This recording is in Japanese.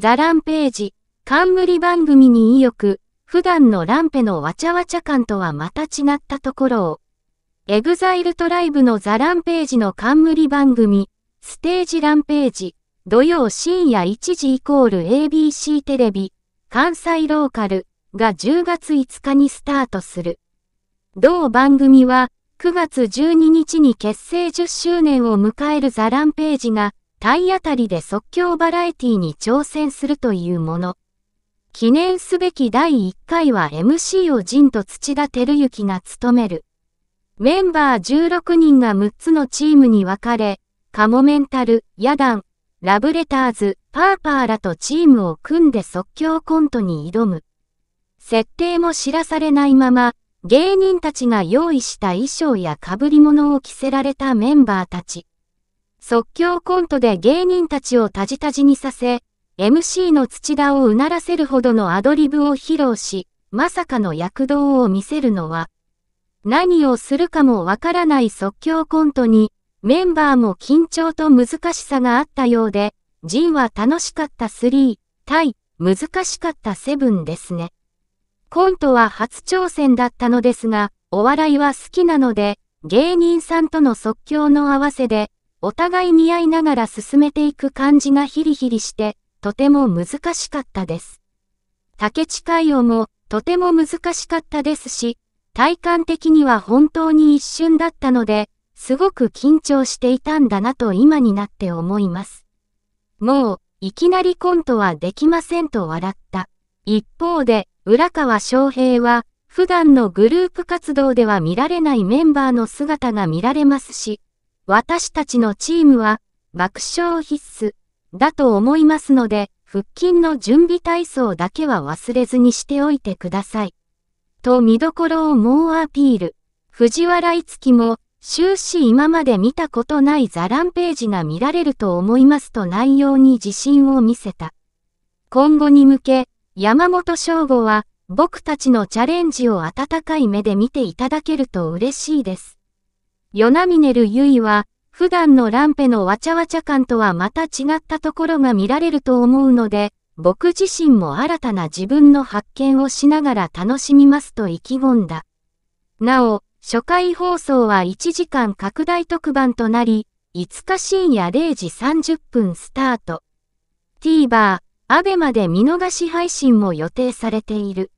ザランページ、冠番組に意欲、普段のランペのわちゃわちゃ感とはまた違ったところを、エグザイルトライブのザランページの冠番組、ステージランページ、土曜深夜1時イコール ABC テレビ、関西ローカルが10月5日にスタートする。同番組は9月12日に結成10周年を迎えるザランページが体当たりで即興バラエティに挑戦するというもの。記念すべき第1回は MC を陣と土田照之が務める。メンバー16人が6つのチームに分かれ、カモメンタル、ヤダン、ラブレターズ、パーパーらとチームを組んで即興コントに挑む。設定も知らされないまま、芸人たちが用意した衣装や被り物を着せられたメンバーたち。即興コントで芸人たちをタジタジにさせ、MC の土田をうならせるほどのアドリブを披露し、まさかの躍動を見せるのは、何をするかもわからない即興コントに、メンバーも緊張と難しさがあったようで、ジンは楽しかった3、対難しかった7ですね。コントは初挑戦だったのですが、お笑いは好きなので、芸人さんとの即興の合わせで、お互い見合いながら進めていく感じがヒリヒリして、とても難しかったです。竹地海洋もとても難しかったですし、体感的には本当に一瞬だったので、すごく緊張していたんだなと今になって思います。もう、いきなりコントはできませんと笑った。一方で、浦川翔平は、普段のグループ活動では見られないメンバーの姿が見られますし、私たちのチームは爆笑必須だと思いますので、腹筋の準備体操だけは忘れずにしておいてください。と見どころを猛アピール。藤原いつきも終始今まで見たことないザランページが見られると思いますと内容に自信を見せた。今後に向け、山本翔吾は僕たちのチャレンジを温かい目で見ていただけると嬉しいです。ヨナミネルユイは、普段のランペのわちゃわちゃ感とはまた違ったところが見られると思うので、僕自身も新たな自分の発見をしながら楽しみますと意気込んだ。なお、初回放送は1時間拡大特番となり、5日深夜0時30分スタート。TVer、アベマで見逃し配信も予定されている。